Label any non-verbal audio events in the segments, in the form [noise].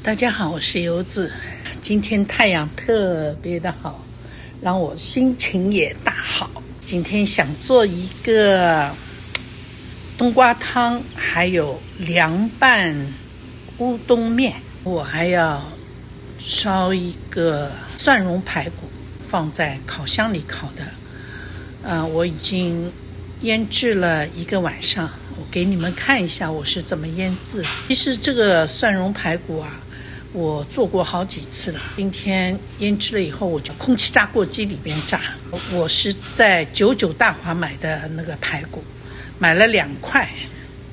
大家好，我是游子。今天太阳特别的好，让我心情也大好。今天想做一个冬瓜汤，还有凉拌乌冬面。我还要烧一个蒜蓉排骨，放在烤箱里烤的。嗯，我已经腌制了一个晚上。我给你们看一下我是怎么腌制。其实这个蒜蓉排骨啊。我做过好几次了。今天腌制了以后，我就空气炸锅机里边炸。我是在九九大华买的那个排骨，买了两块，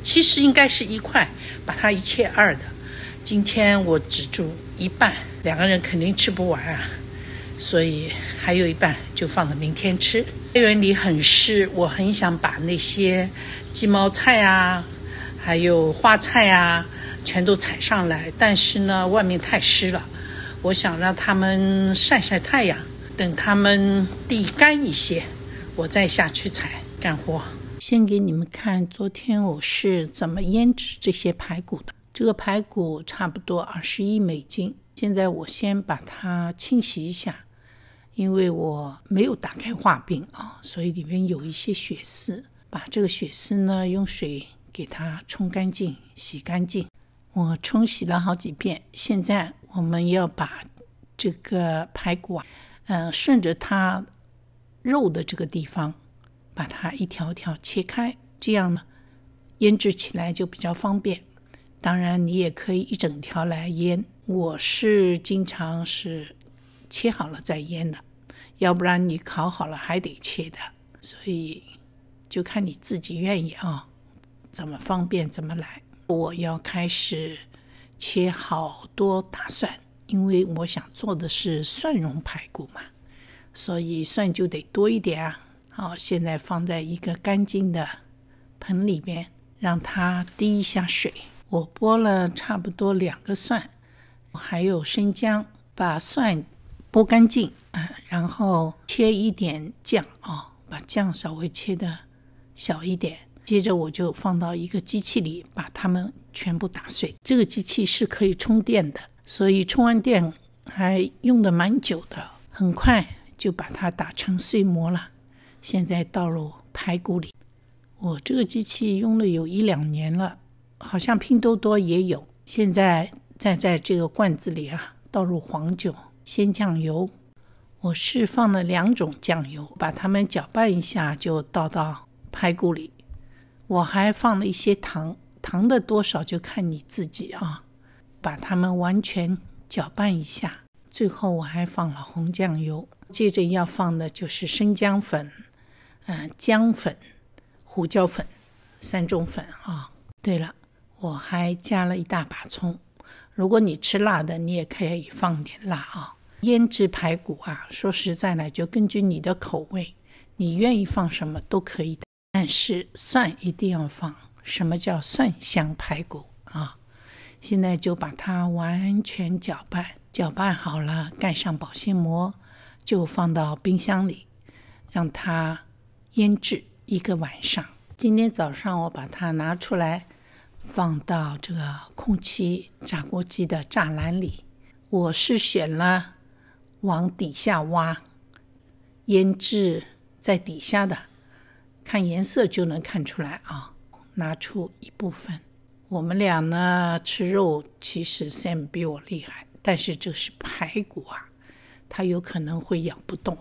其实应该是一块，把它一切二的。今天我只煮一半，两个人肯定吃不完啊，所以还有一半就放到明天吃。因为里很湿，我很想把那些鸡毛菜啊。还有花菜啊，全都采上来。但是呢，外面太湿了，我想让它们晒晒太阳，等它们地干一些，我再下去采干活。先给你们看昨天我是怎么腌制这些排骨的。这个排骨差不多二十一美金。现在我先把它清洗一下，因为我没有打开化冰啊，所以里面有一些血丝。把这个血丝呢，用水。给它冲干净、洗干净，我冲洗了好几遍。现在我们要把这个排骨，嗯，顺着它肉的这个地方，把它一条条切开，这样呢，腌制起来就比较方便。当然，你也可以一整条来腌。我是经常是切好了再腌的，要不然你烤好了还得切的，所以就看你自己愿意啊。怎么方便怎么来。我要开始切好多大蒜，因为我想做的是蒜蓉排骨嘛，所以蒜就得多一点啊。好，现在放在一个干净的盆里边，让它滴一下水。我剥了差不多两个蒜，还有生姜，把蒜剥干净啊，然后切一点酱啊，把酱稍微切的小一点。接着我就放到一个机器里，把它们全部打碎。这个机器是可以充电的，所以充完电还用的蛮久的。很快就把它打成碎末了。现在倒入排骨里。我这个机器用了有一两年了，好像拼多多也有。现在再在这个罐子里啊，倒入黄酒、鲜酱油。我是放了两种酱油，把它们搅拌一下，就倒到排骨里。我还放了一些糖，糖的多少就看你自己啊。把它们完全搅拌一下。最后我还放了红酱油。接着要放的就是生姜粉，嗯，姜粉、胡椒粉三种粉啊。对了，我还加了一大把葱。如果你吃辣的，你也可以放点辣啊。腌制排骨啊，说实在的，就根据你的口味，你愿意放什么都可以的。但是蒜一定要放，什么叫蒜香排骨啊？现在就把它完全搅拌，搅拌好了，盖上保鲜膜，就放到冰箱里，让它腌制一个晚上。今天早上我把它拿出来，放到这个空气炸锅机的栅栏里，我是选了往底下挖，腌制在底下的。看颜色就能看出来啊！拿出一部分。我们俩呢吃肉，其实 Sam 比我厉害，但是这是排骨啊，它有可能会咬不动，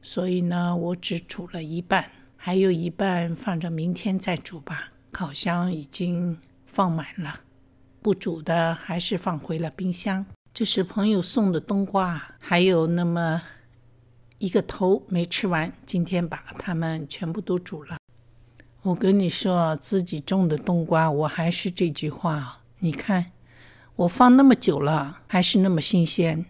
所以呢，我只煮了一半，还有一半放着明天再煮吧。烤箱已经放满了，不煮的还是放回了冰箱。这是朋友送的冬瓜，还有那么。一个头没吃完，今天把它们全部都煮了。我跟你说，自己种的冬瓜，我还是这句话。你看，我放那么久了，还是那么新鲜。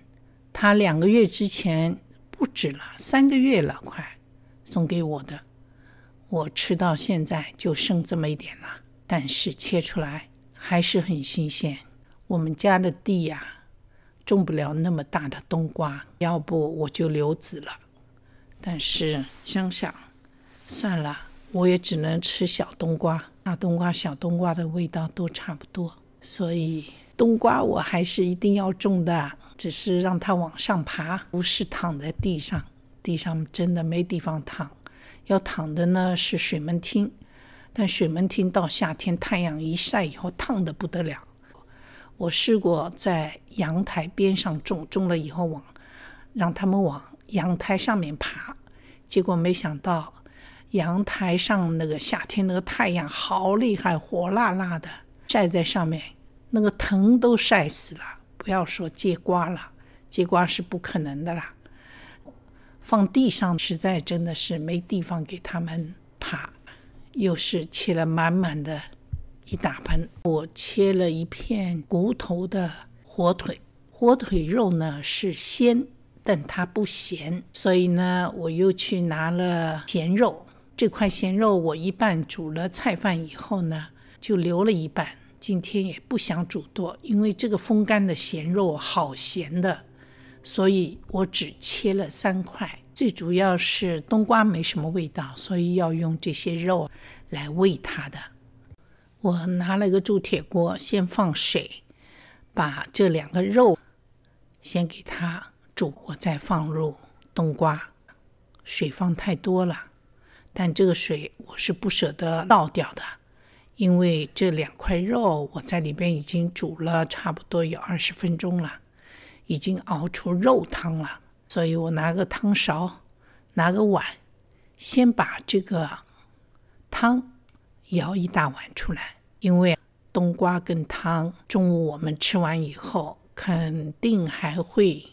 他两个月之前不止了，三个月了快送给我的，我吃到现在就剩这么一点了。但是切出来还是很新鲜。我们家的地呀。种不了那么大的冬瓜，要不我就留籽了。但是想想，算了，我也只能吃小冬瓜。大冬瓜、小冬瓜的味道都差不多，所以冬瓜我还是一定要种的，只是让它往上爬，不是躺在地上。地上真的没地方躺，要躺的呢是水门汀，但水门汀到夏天太阳一晒以后，烫的不得了。我试过在阳台边上种种了以后，往让他们往阳台上面爬，结果没想到阳台上那个夏天那个太阳好厉害，火辣辣的晒在上面，那个藤都晒死了。不要说结瓜了，结瓜是不可能的啦。放地上实在真的是没地方给他们爬，又是起了满满的。一大盆，我切了一片骨头的火腿。火腿肉呢是鲜，但它不咸，所以呢，我又去拿了咸肉。这块咸肉我一半煮了菜饭以后呢，就留了一半。今天也不想煮多，因为这个风干的咸肉好咸的，所以我只切了三块。最主要是冬瓜没什么味道，所以要用这些肉来喂它的。我拿了个铸铁锅，先放水，把这两个肉先给它煮我再放入冬瓜。水放太多了，但这个水我是不舍得倒掉的，因为这两块肉我在里边已经煮了差不多有二十分钟了，已经熬出肉汤了。所以我拿个汤勺，拿个碗，先把这个汤。舀一大碗出来，因为冬瓜跟汤，中午我们吃完以后，肯定还会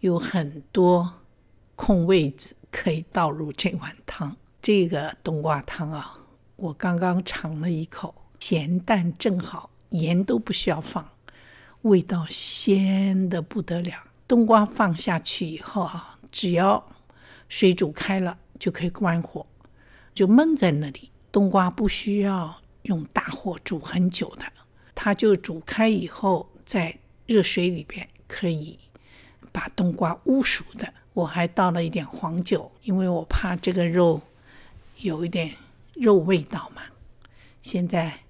有很多空位置可以倒入这碗汤。这个冬瓜汤啊，我刚刚尝了一口，咸淡正好，盐都不需要放，味道鲜的不得了。冬瓜放下去以后啊，只要水煮开了就可以关火，就焖在那里。冬瓜不需要用大火煮很久的，它就煮开以后，在热水里边可以把冬瓜捂熟的。我还倒了一点黄酒，因为我怕这个肉有一点肉味道嘛。现在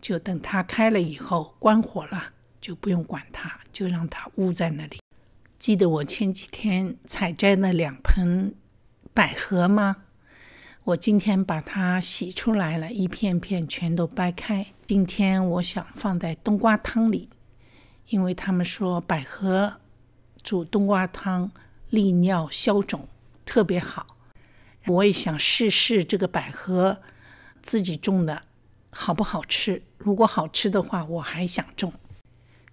就等它开了以后，关火了就不用管它，就让它捂在那里。记得我前几天采摘的两盆百合吗？我今天把它洗出来了，一片片全都掰开。今天我想放在冬瓜汤里，因为他们说百合煮冬瓜汤利尿消肿，特别好。我也想试试这个百合，自己种的好不好吃？如果好吃的话，我还想种。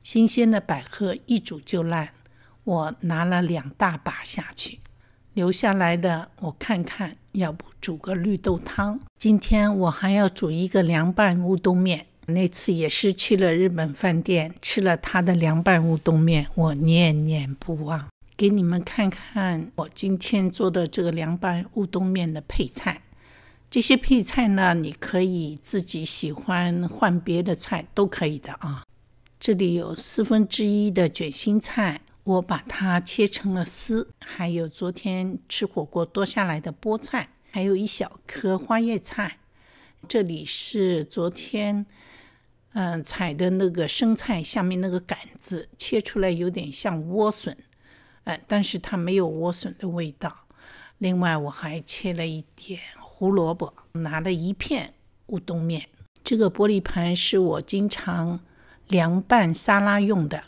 新鲜的百合一煮就烂，我拿了两大把下去。留下来的，我看看，要不煮个绿豆汤。今天我还要煮一个凉拌乌冬面。那次也是去了日本饭店，吃了他的凉拌乌冬面，我念念不忘。给你们看看我今天做的这个凉拌乌冬面的配菜。这些配菜呢，你可以自己喜欢换别的菜都可以的啊。这里有四分之一的卷心菜。我把它切成了丝，还有昨天吃火锅多下来的菠菜，还有一小颗花叶菜。这里是昨天，嗯，采的那个生菜下面那个杆子，切出来有点像莴笋，哎，但是它没有莴笋的味道。另外，我还切了一点胡萝卜，拿了一片乌冬面。这个玻璃盘是我经常凉拌沙拉用的。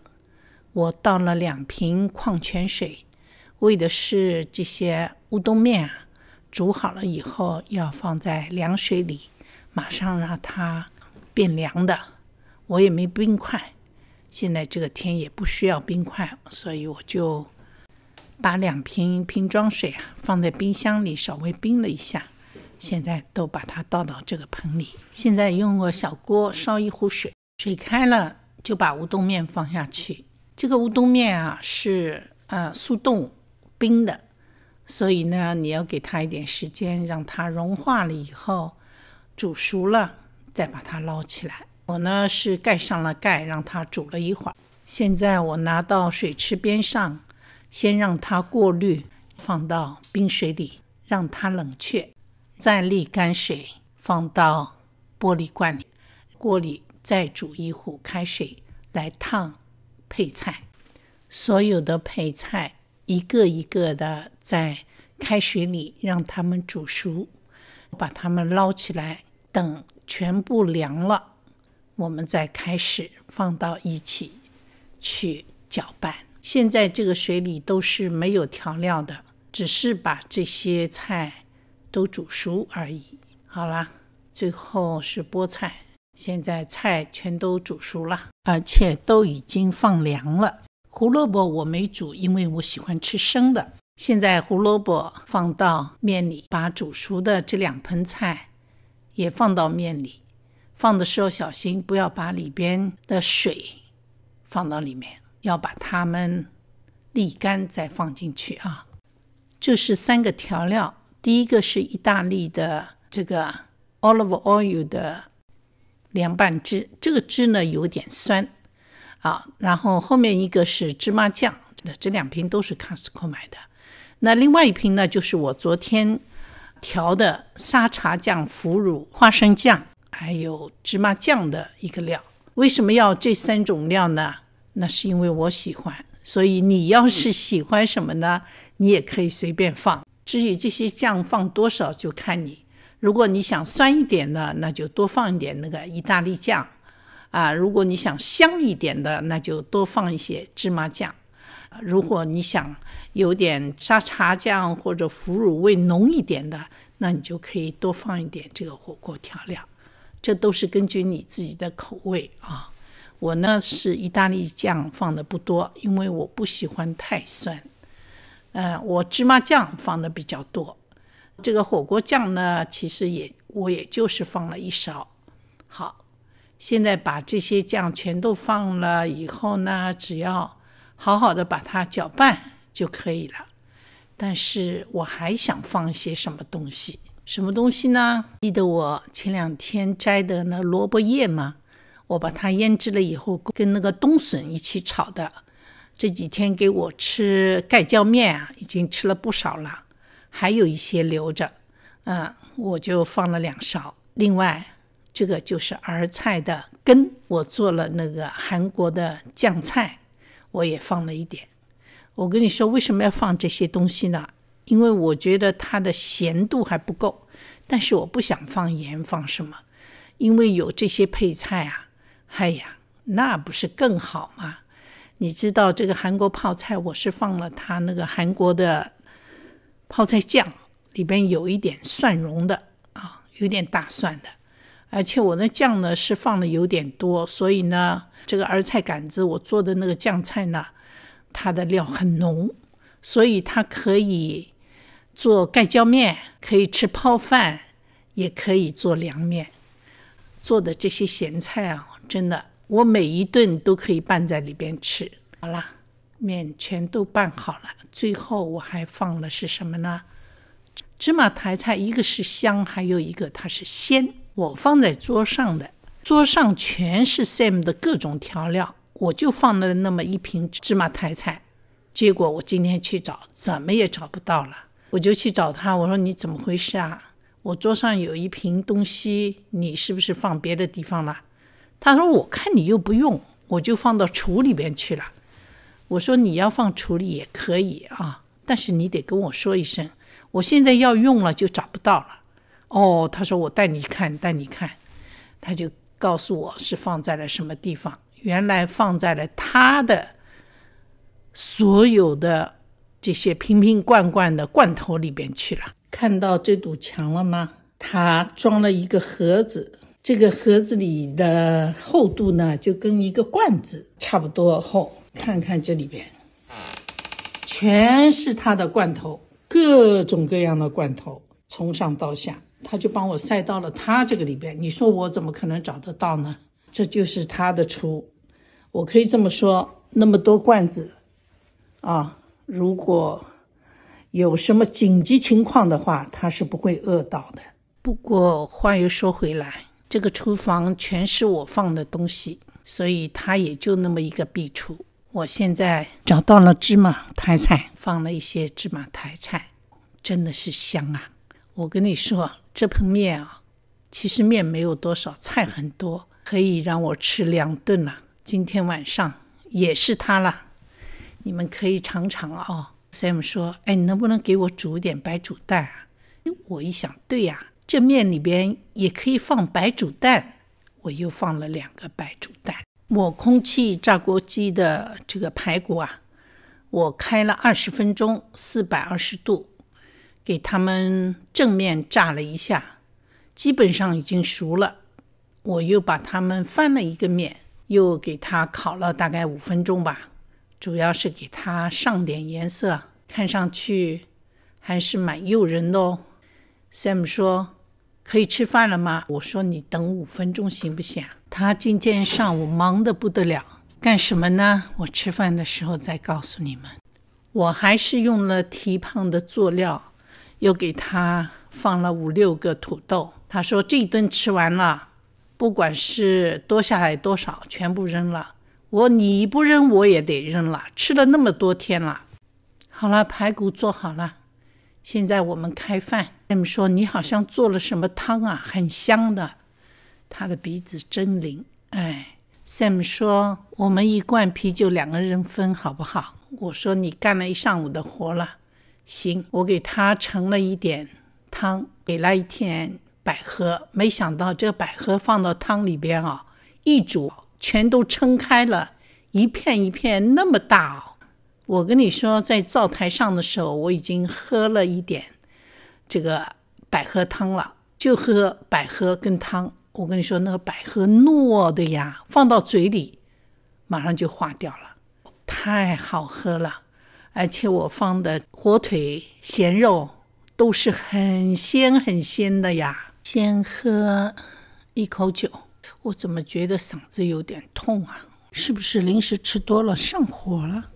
我倒了两瓶矿泉水，为的是这些乌冬面啊，煮好了以后要放在凉水里，马上让它变凉的。我也没冰块，现在这个天也不需要冰块，所以我就把两瓶瓶装水啊放在冰箱里稍微冰了一下。现在都把它倒到这个盆里。现在用个小锅烧一壶水，水开了就把乌冬面放下去。这个乌冬面啊是呃速冻冰的，所以呢你要给它一点时间，让它融化了以后煮熟了，再把它捞起来。我呢是盖上了盖，让它煮了一会儿。现在我拿到水池边上，先让它过滤，放到冰水里让它冷却，再沥干水，放到玻璃罐里。锅里再煮一壶开水来烫。配菜，所有的配菜一个一个的在开水里让它们煮熟，把它们捞起来，等全部凉了，我们再开始放到一起去搅拌。现在这个水里都是没有调料的，只是把这些菜都煮熟而已。好啦，最后是菠菜。现在菜全都煮熟了，而且都已经放凉了。胡萝卜我没煮，因为我喜欢吃生的。现在胡萝卜放到面里，把煮熟的这两盆菜也放到面里。放的时候小心，不要把里边的水放到里面，要把它们沥干再放进去啊。这是三个调料，第一个是意大利的这个 olive oil 的。凉拌汁，这个汁呢有点酸啊，然后后面一个是芝麻酱，这两瓶都是 Costco 买的。那另外一瓶呢，就是我昨天调的沙茶酱、腐乳、花生酱，还有芝麻酱的一个料。为什么要这三种料呢？那是因为我喜欢，所以你要是喜欢什么呢，你也可以随便放。至于这些酱放多少，就看你。如果你想酸一点的，那就多放一点那个意大利酱啊；如果你想香一点的，那就多放一些芝麻酱；如果你想有点沙茶酱或者腐乳味浓一点的，那你就可以多放一点这个火锅调料。这都是根据你自己的口味啊。我呢是意大利酱放的不多，因为我不喜欢太酸。嗯，我芝麻酱放的比较多。这个火锅酱呢，其实也我也就是放了一勺。好，现在把这些酱全都放了以后呢，只要好好的把它搅拌就可以了。但是我还想放一些什么东西？什么东西呢？记得我前两天摘的那萝卜叶吗？我把它腌制了以后，跟那个冬笋一起炒的。这几天给我吃盖浇面啊，已经吃了不少了。还有一些留着，嗯，我就放了两勺。另外，这个就是儿菜的根，我做了那个韩国的酱菜，我也放了一点。我跟你说，为什么要放这些东西呢？因为我觉得它的咸度还不够，但是我不想放盐，放什么？因为有这些配菜啊，哎呀，那不是更好吗？你知道这个韩国泡菜，我是放了它那个韩国的。泡菜酱里边有一点蒜蓉的啊，有点大蒜的，而且我的酱呢是放的有点多，所以呢，这个儿菜杆子我做的那个酱菜呢，它的料很浓，所以它可以做盖浇面，可以吃泡饭，也可以做凉面。做的这些咸菜啊，真的，我每一顿都可以拌在里边吃。好了。面全都拌好了，最后我还放了是什么呢？芝麻苔菜，一个是香，还有一个它是鲜。我放在桌上的，桌上全是 Sam 的各种调料，我就放了那么一瓶芝麻苔菜。结果我今天去找，怎么也找不到了。我就去找他，我说你怎么回事啊？我桌上有一瓶东西，你是不是放别的地方了？他说我看你又不用，我就放到橱里边去了。我说你要放橱里也可以啊，但是你得跟我说一声。我现在要用了就找不到了。哦，他说我带你看，带你看，他就告诉我是放在了什么地方。原来放在了他的所有的这些瓶瓶罐罐的罐头里边去了。看到这堵墙了吗？他装了一个盒子，这个盒子里的厚度呢，就跟一个罐子差不多厚。看看这里边，全是他的罐头，各种各样的罐头，从上到下，他就帮我塞到了他这个里边。你说我怎么可能找得到呢？这就是他的厨，我可以这么说，那么多罐子啊，如果有什么紧急情况的话，他是不会饿到的。不过话又说回来，这个厨房全是我放的东西，所以他也就那么一个壁橱。我现在找到了芝麻苔菜，放了一些芝麻苔菜，真的是香啊！我跟你说，这盆面啊，其实面没有多少，菜很多，可以让我吃两顿了。今天晚上也是它了，你们可以尝尝哦。Sam 说：“哎，你能不能给我煮点白煮蛋啊？”我一想，对呀，这面里边也可以放白煮蛋，我又放了两个白煮蛋。抹空气炸锅机的这个排骨啊，我开了二十分钟，四百二十度，给它们正面炸了一下，基本上已经熟了。我又把它们翻了一个面，又给它烤了大概五分钟吧，主要是给它上点颜色，看上去还是蛮诱人的哦。Sam 说。可以吃饭了吗？我说你等五分钟行不行？他今天上午忙得不得了，干什么呢？我吃饭的时候再告诉你们。我还是用了提胖的佐料，又给他放了五六个土豆。他说这顿吃完了，不管是多下来多少，全部扔了。我你不扔我也得扔了，吃了那么多天了。好了，排骨做好了，现在我们开饭。Sam 说：“你好像做了什么汤啊，很香的。”他的鼻子真灵。哎，Sam 说：“我们一罐啤酒两个人分好不好？”我说：“你干了一上午的活了，行，我给他盛了一点汤，给了一片百合。没想到这百合放到汤里边啊，一煮全都撑开了，一片一片那么大。哦。我跟你说，在灶台上的时候我已经喝了一点。”这个百合汤了，就喝百合跟汤。我跟你说，那个百合糯的呀，放到嘴里马上就化掉了，太好喝了。而且我放的火腿、咸肉都是很鲜很鲜的呀。先喝一口酒，我怎么觉得嗓子有点痛啊？是不是零食吃多了上火了？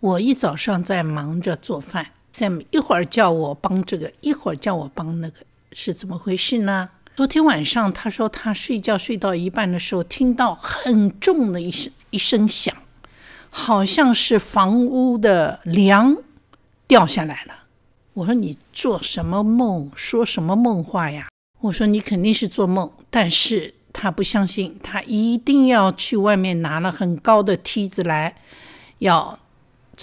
我一早上在忙着做饭。怎么一会儿叫我帮这个，一会儿叫我帮那个，是怎么回事呢？昨天晚上他说他睡觉睡到一半的时候，听到很重的一声一声响，好像是房屋的梁掉下来了。我说你做什么梦，说什么梦话呀？我说你肯定是做梦，但是他不相信，他一定要去外面拿了很高的梯子来，要。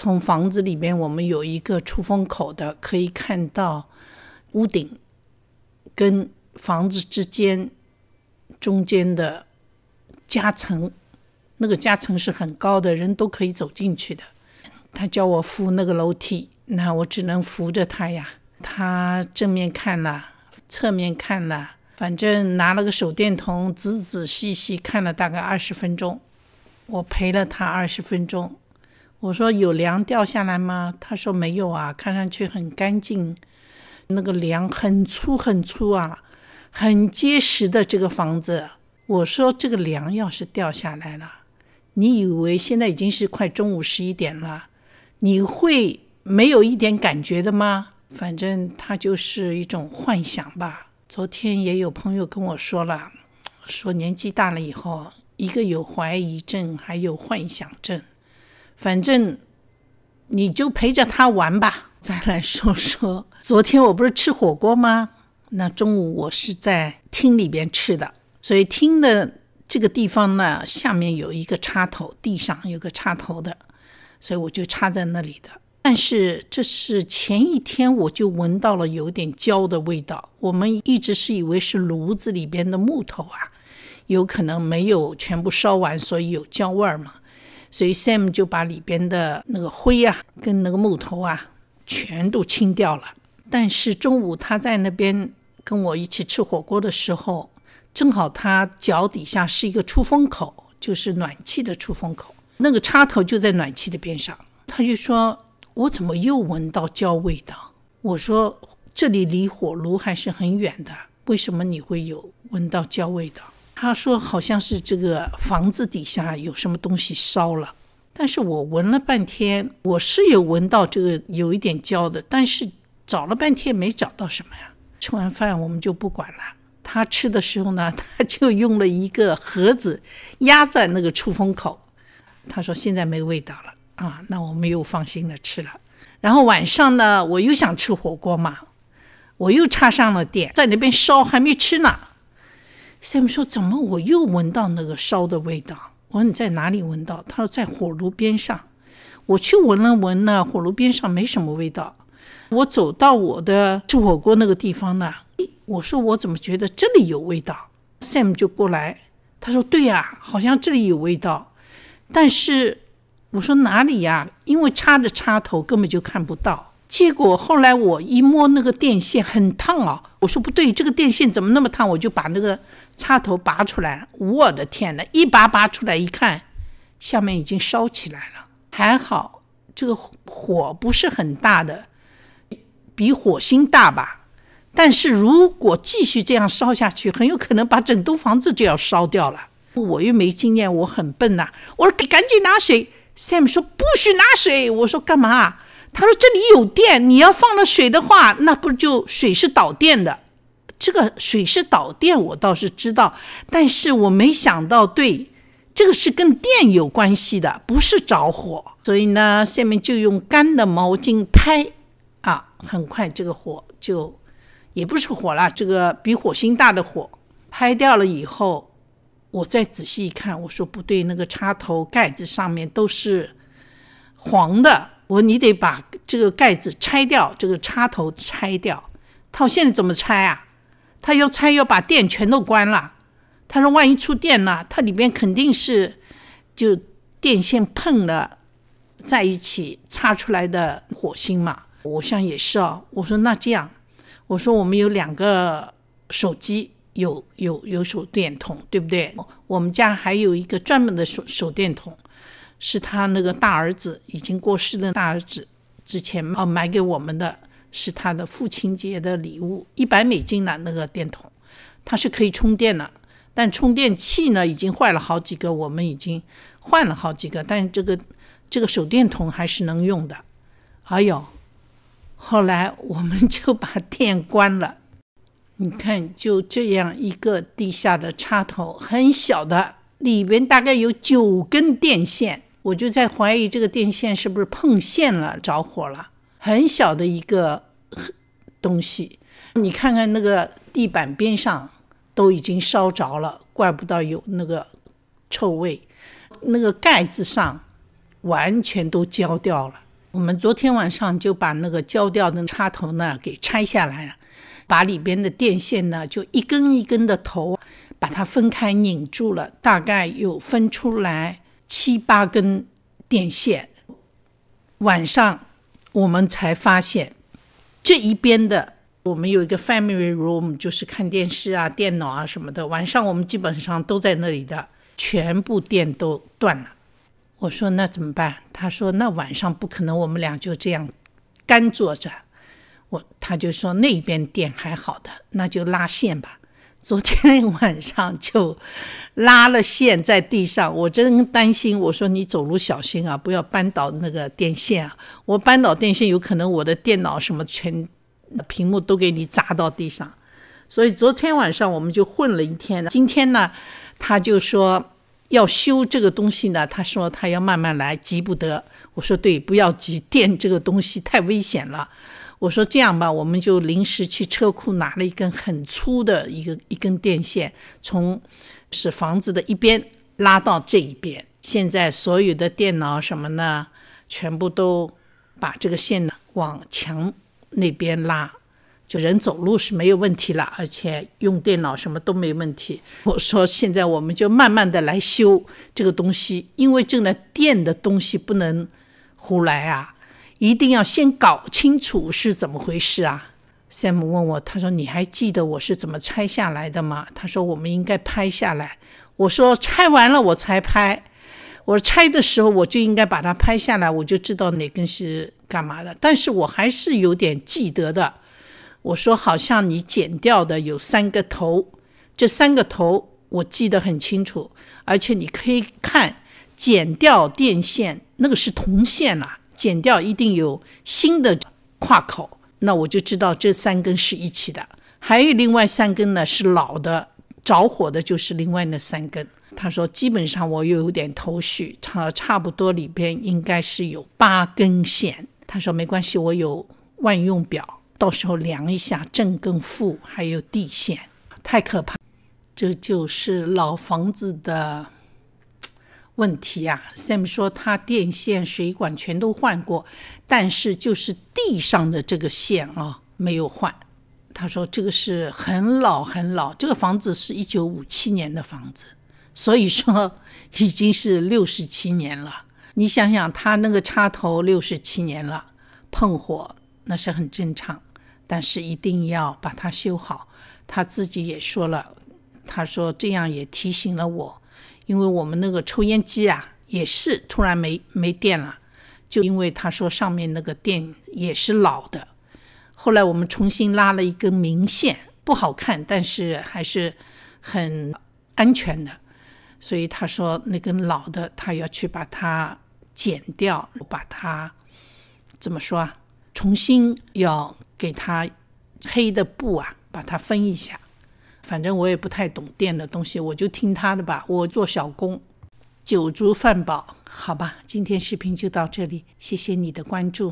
从房子里面，我们有一个出风口的，可以看到屋顶跟房子之间中间的夹层，那个夹层是很高的，人都可以走进去的。他叫我扶那个楼梯，那我只能扶着他呀。他正面看了，侧面看了，反正拿了个手电筒，仔仔细细看了大概二十分钟。我陪了他二十分钟。我说有梁掉下来吗？他说没有啊，看上去很干净，那个梁很粗很粗啊，很结实的这个房子。我说这个梁要是掉下来了，你以为现在已经是快中午十一点了，你会没有一点感觉的吗？反正他就是一种幻想吧。昨天也有朋友跟我说了，说年纪大了以后，一个有怀疑症，还有幻想症。反正，你就陪着他玩吧。再来说说，昨天我不是吃火锅吗？那中午我是在厅里边吃的，所以厅的这个地方呢，下面有一个插头，地上有个插头的，所以我就插在那里的。但是这是前一天，我就闻到了有点焦的味道。我们一直是以为是炉子里边的木头啊，有可能没有全部烧完，所以有焦味儿嘛。所以 Sam 就把里边的那个灰啊，跟那个木头啊，全都清掉了。但是中午他在那边跟我一起吃火锅的时候，正好他脚底下是一个出风口，就是暖气的出风口，那个插头就在暖气的边上。他就说：“我怎么又闻到焦味道？”我说：“这里离火炉还是很远的，为什么你会有闻到焦味道？”他说好像是这个房子底下有什么东西烧了，但是我闻了半天，我是有闻到这个有一点焦的，但是找了半天没找到什么呀。吃完饭我们就不管了。他吃的时候呢，[laughs] 他就用了一个盒子压在那个出风口。他说现在没味道了啊，那我们又放心的吃了。然后晚上呢，我又想吃火锅嘛，我又插上了电，在那边烧，还没吃呢。Sam 说：“怎么我又闻到那个烧的味道？”我说：“你在哪里闻到？”他说：“在火炉边上。”我去闻了闻，呢，火炉边上没什么味道。我走到我的吃火锅那个地方呢，我说：“我怎么觉得这里有味道？”Sam 就过来，他说：“对呀，好像这里有味道。”但是我说：“哪里呀？因为插着插头，根本就看不到。”结果后来我一摸那个电线很烫啊，我说不对，这个电线怎么那么烫？我就把那个插头拔出来，我的天呐，一拔拔出来一看，下面已经烧起来了。还好这个火不是很大的，比火星大吧？但是如果继续这样烧下去，很有可能把整栋房子就要烧掉了。我又没经验，我很笨呐。我说赶紧拿水，Sam 说不许拿水。我说干嘛？他说：“这里有电，你要放了水的话，那不就水是导电的？这个水是导电，我倒是知道，但是我没想到，对，这个是跟电有关系的，不是着火。所以呢，下面就用干的毛巾拍啊，很快这个火就也不是火了，这个比火星大的火拍掉了以后，我再仔细一看，我说不对，那个插头盖子上面都是黄的。”我说你得把这个盖子拆掉，这个插头拆掉，他现在怎么拆啊？他要拆要把电全都关了。他说万一触电了，它里边肯定是就电线碰了，在一起插出来的火星嘛。我想也是哦。我说那这样，我说我们有两个手机，有有有手电筒，对不对？我们家还有一个专门的手手电筒。是他那个大儿子已经过世的大儿子之前哦买给我们的，是他的父亲节的礼物，一百美金的那个电筒，它是可以充电的，但充电器呢已经坏了好几个，我们已经换了好几个，但这个这个手电筒还是能用的。哎呦，后来我们就把电关了，你看就这样一个地下的插头，很小的，里边大概有九根电线。我就在怀疑这个电线是不是碰线了、着火了？很小的一个东西，你看看那个地板边上都已经烧着了，怪不得有那个臭味。那个盖子上完全都焦掉了。我们昨天晚上就把那个焦掉的插头呢给拆下来了，把里边的电线呢就一根一根的头把它分开拧住了，大概又分出来。七八根电线，晚上我们才发现这一边的我们有一个 family room，就是看电视啊、电脑啊什么的。晚上我们基本上都在那里的，全部电都断了。我说那怎么办？他说那晚上不可能，我们俩就这样干坐着。我他就说那边电还好的，那就拉线吧。昨天晚上就拉了线在地上，我真担心。我说你走路小心啊，不要扳倒那个电线啊！我扳倒电线，有可能我的电脑什么全屏幕都给你砸到地上。所以昨天晚上我们就混了一天。今天呢，他就说要修这个东西呢，他说他要慢慢来，急不得。我说对，不要急，电这个东西太危险了。我说这样吧，我们就临时去车库拿了一根很粗的一个一根电线，从是房子的一边拉到这一边。现在所有的电脑什么呢，全部都把这个线呢往墙那边拉，就人走路是没有问题了，而且用电脑什么都没问题。我说现在我们就慢慢的来修这个东西，因为这呢电的东西不能胡来啊。一定要先搞清楚是怎么回事啊！Sam 问我，他说：“你还记得我是怎么拆下来的吗？”他说：“我们应该拍下来。”我说：“拆完了我才拍。我拆的时候我就应该把它拍下来，我就知道哪根是干嘛的。但是我还是有点记得的。我说：好像你剪掉的有三个头，这三个头我记得很清楚。而且你可以看，剪掉电线那个是铜线啦。”剪掉一定有新的跨口，那我就知道这三根是一起的，还有另外三根呢是老的着火的，就是另外那三根。他说基本上我又有点头绪，差差不多里边应该是有八根线。他说没关系，我有万用表，到时候量一下正跟负还有地线。太可怕，这就是老房子的。问题呀，Sam 说他电线、水管全都换过，但是就是地上的这个线啊没有换。他说这个是很老很老，这个房子是一九五七年的房子，所以说 [laughs] 已经是六十七年了。你想想，他那个插头六十七年了，碰火那是很正常，但是一定要把它修好。他自己也说了，他说这样也提醒了我。因为我们那个抽烟机啊，也是突然没没电了，就因为他说上面那个电也是老的，后来我们重新拉了一根明线，不好看，但是还是很安全的，所以他说那根老的他要去把它剪掉，把它怎么说啊？重新要给它黑的布啊，把它分一下。反正我也不太懂电的东西，我就听他的吧。我做小工，酒足饭饱，好吧。今天视频就到这里，谢谢你的关注。